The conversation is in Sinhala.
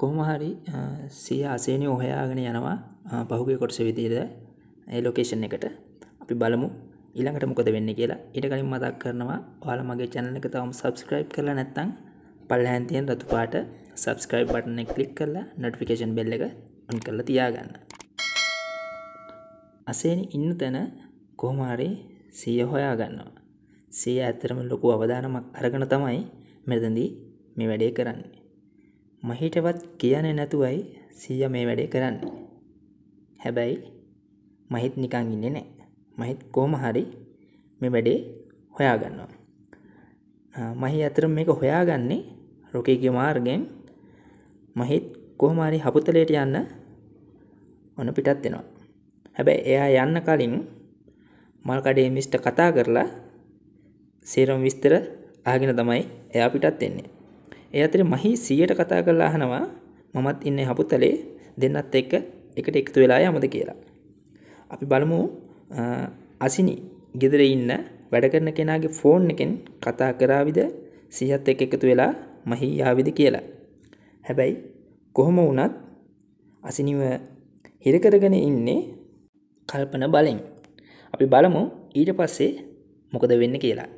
කොහොමහරි සිය අසේනය ඔහයාගෙන යනවා පහුගේ කොටස විදිර ඒ ලොකේෂන් එකට අපි බලමු ඊළඟට මොකද වෙන්න කියලා ඉට කලින් මතක් කරනවා ඔයාල මගේ චැනල එක තවම සබස්ක්‍රයිබ් කරලා නැත්තං පල්ලහැන්තියෙන් රතු පාට සබස්ක්‍රයිබ් බටන කලික් කරලා නොටිෆිකේෂන් බෙල්ල එක ඔන් කරලා තියාගන්න අසේනි ඉන්න තැන කොහොමාරි සිය හොයා ගන්නවා සිය ඇත්තරම ලොකු අවධානමක් අරගන තමයි මෙදදී මේ වැඩේ කරන්නේ මහිටවත් කියන නැතුවයි සීය මේ වැඩේ කරන්නේ. හැබැයි මහිත් නිකං ඉන්නේ නෑ. මහිත් කෝම හරි මේ වැඩේ හොයාගන්නවා. මහි අතර මේක හොයාගන්නේ රොකේගේ මාර්ගෙන් මහිත් කොහොමහරි හපුතලයට යන්න ඔන පිටත් වෙනවා. හැබැයි එයා යන්න කලින් මල්කඩේ මිස්ට කතා කරලා සේරම විස්තර අහගෙන තමයි එයා පිටත් වෙන්නේ. ඒ අතර මහි සියයට කතා කරලා අහනවා මමත් ඉන්න හපුතලේ දෙන්නත් එක්ක එකට එකතු වෙලා යමද කියලා. අපි බලමු අසිනි ගෙදර ඉන්න වැඩ කරන කෙනාගේ ෆෝන් එකෙන් කතා කරාවිද සියත් එක්ක එකතු වෙලා මහි යාවිද කියලා. හැබැයි කොහොම වුණත් අසිනිව හිර කරගෙන ඉන්නේ කල්පන බලෙන්. අපි බලමු ඊට පස්සේ මොකද වෙන්න කියලා.